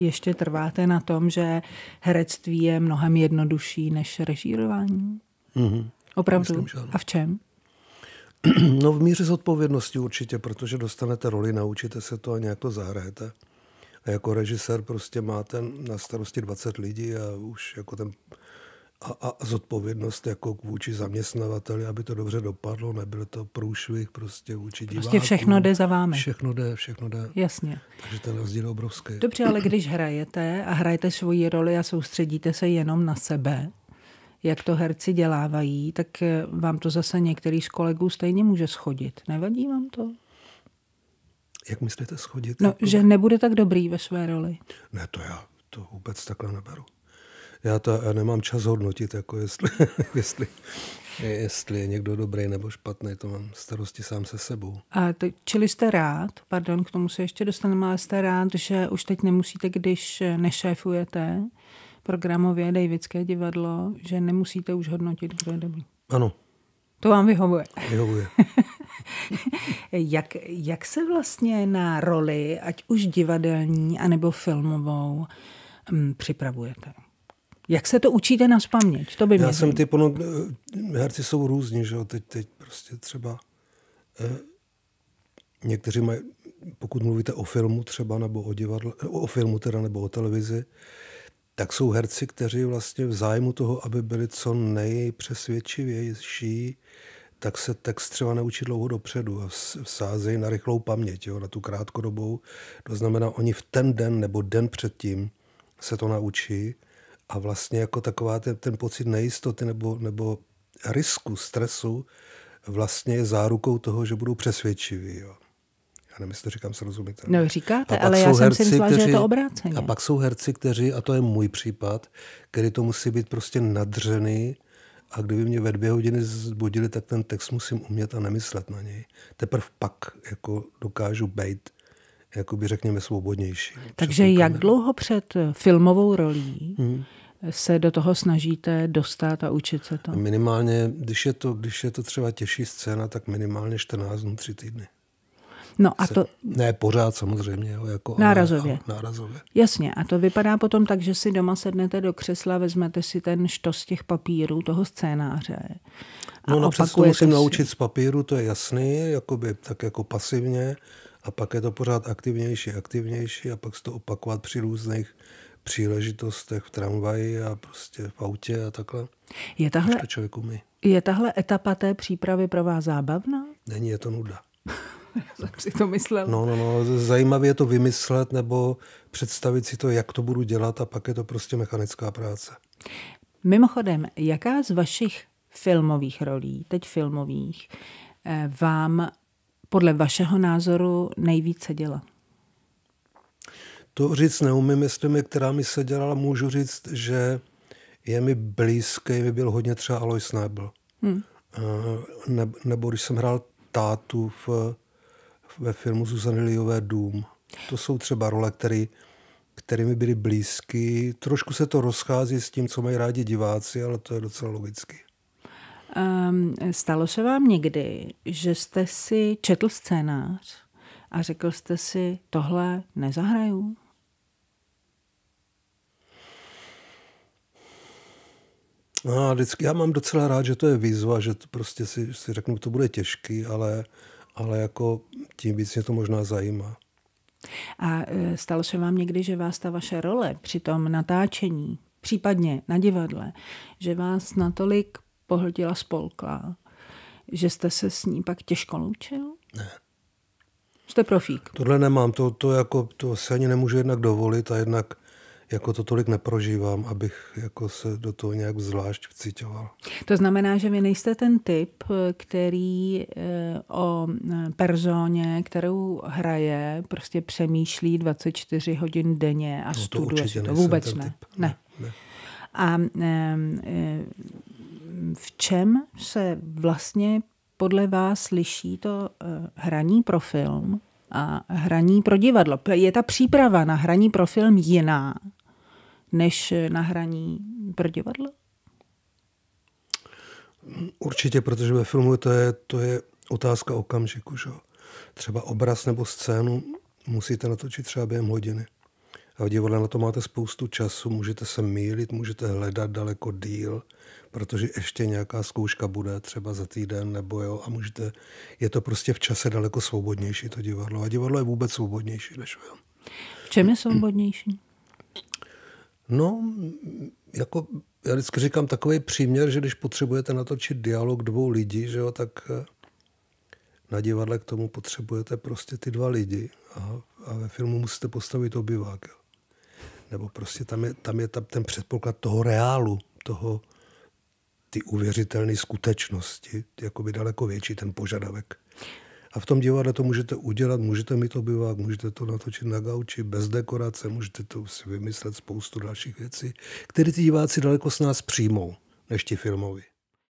Ještě trváte na tom, že herectví je mnohem jednodušší než režírování? Mm-hmm. Opravdu? Myslím, A v čem? No v míře zodpovědnosti určitě, protože dostanete roli, naučíte se to a nějak to zahrajete. A jako režisér prostě máte na starosti 20 lidí a už jako ten a, a zodpovědnost jako vůči zaměstnavateli, aby to dobře dopadlo, nebyl to průšvih prostě vůči prostě divákům. Prostě všechno jde za vámi. Všechno jde, všechno jde. Jasně. Takže ten rozdíl je obrovský. Dobře, ale když hrajete a hrajete svoji roli a soustředíte se jenom na sebe, jak to herci dělávají, tak eh, vám to zase některý z kolegů stejně může schodit. Nevadí vám to? Jak myslíte schodit? No, jako... že nebude tak dobrý ve své roli. Ne, to já to vůbec takhle neberu já to já nemám čas hodnotit, jako jestli, jestli, jestli je někdo dobrý nebo špatný, to mám starosti sám se sebou. A to, čili jste rád, pardon, k tomu se ještě dostaneme, ale jste rád, že už teď nemusíte, když nešéfujete programově Davidské divadlo, že nemusíte už hodnotit, kdo je dobrý. Ano. To vám vyhovuje. Vyhovuje. jak, jak se vlastně na roli, ať už divadelní, anebo filmovou, m, mm, připravujete? Jak se to učíte na spaměť? To by Já jsem ty, ono, eh, herci jsou různí, že jo, teď, teď prostě třeba eh, někteří mají, pokud mluvíte o filmu třeba, nebo o divadle, eh, o filmu teda, nebo o televizi, tak jsou herci, kteří vlastně v zájmu toho, aby byli co nejpřesvědčivější, tak se text třeba neučí dlouho dopředu a vsázejí na rychlou paměť, jo, na tu krátkodobou. To znamená, oni v ten den nebo den předtím se to naučí a vlastně jako taková ten, ten pocit nejistoty nebo, nebo risku, stresu vlastně je zárukou toho, že budou přesvědčiví. Jo. Já nevím, jestli to říkám srozumitelně. No říkáte, ale já herci, jsem si myslela, kteří, že je to obráceně. A pak jsou herci, kteří, a to je můj případ, který to musí být prostě nadřený a kdyby mě ve dvě hodiny zbudili, tak ten text musím umět a nemyslet na něj. Teprve pak jako dokážu být jakoby řekněme svobodnější. Takže jak kamerou. dlouho před eh, filmovou rolí hmm. se do toho snažíte dostat a učit se to? Minimálně, když je to, když je to třeba těžší scéna, tak minimálně 14 dnů, 3 týdny. No a se, to... Ne pořád samozřejmě, jo, jako... Nárazově. Ale, ale nárazově. Jasně, a to vypadá potom tak, že si doma sednete do křesla, vezmete si ten štos těch papírů, toho scénáře. A no napřed no, to musím si... naučit z papíru, to je jasný, jakoby tak jako pasivně a pak je to pořád aktivnější, aktivnější a pak se to opakovat při různých příležitostech v tramvaji a prostě v autě a takhle. Je tahle, to člověk umí. Je tahle etapa té přípravy pro vás zábavná? Není, je to nuda. jsem si to myslel. No, no, no, zajímavé je to vymyslet nebo představit si to, jak to budu dělat a pak je to prostě mechanická práce. Mimochodem, jaká z vašich filmových rolí, teď filmových, eh, vám podle vašeho názoru nejvíc seděla? To říct neumím, jestli mi, která mi seděla, můžu říct, že je mi blízký, mi byl hodně třeba Alois Nebel. Hmm. Eh, ne, nebo když jsem hrál tátu v, ve filmu Zuzany Lijové Dům. To jsou třeba role, které kterými byly blízky. Trošku se to rozchází s tím, co mají rádi diváci, ale to je docela logicky. Um, stalo se vám někdy, že jste si četl scénář a řekl jste si, tohle nezahraju? No vždycky já mám docela rád, že to je výzva, že to prostě si, si řeknu, to bude těžký, ale, ale jako tím víc mě to možná zajímá. A e, stalo se vám někdy, že vás ta vaše role při tom natáčení, případně na divadle, že vás natolik pohltila, spolkla, že jste se s ní pak těžko loučil? Ne. Jste profík. Tohle nemám, to, to, jako, to se ani nemůžu jednak dovolit a jednak jako to tolik neprožívám, abych jako se do toho nějak zvlášť vcítoval. To znamená, že vy nejste ten typ, který eh, o eh, personě, kterou hraje, prostě přemýšlí 24 hodin denně a no, studuje to, vůbec ne. Typ. ne. ne. A eh, v čem se vlastně podle vás liší to eh, hraní pro film a hraní pro divadlo? Je ta příprava na hraní pro film jiná než na hraní pro divadlo? Určitě, protože ve filmu to je, to je otázka okamžiku. Že? Třeba obraz nebo scénu musíte natočit třeba během hodiny. A v divadle na to máte spoustu času, můžete se mýlit, můžete hledat daleko díl, protože ještě nějaká zkouška bude třeba za týden nebo jo a můžete, je to prostě v čase daleko svobodnější to divadlo a divadlo je vůbec svobodnější než jo. V čem je svobodnější? No, jako já vždycky říkám takový příměr, že když potřebujete natočit dialog dvou lidí, že jo, tak eh, na divadle k tomu potřebujete prostě ty dva lidi a, a ve filmu musíte postavit obyvák. Jo nebo prostě tam je, tam je tam ten předpoklad toho reálu, toho, ty uvěřitelné skutečnosti, jakoby daleko větší ten požadavek. A v tom divadle to můžete udělat, můžete mít obyvák, můžete to natočit na gauči bez dekorace, můžete to si vymyslet spoustu dalších věcí, které ty diváci daleko s nás přijmou, než ti filmovi.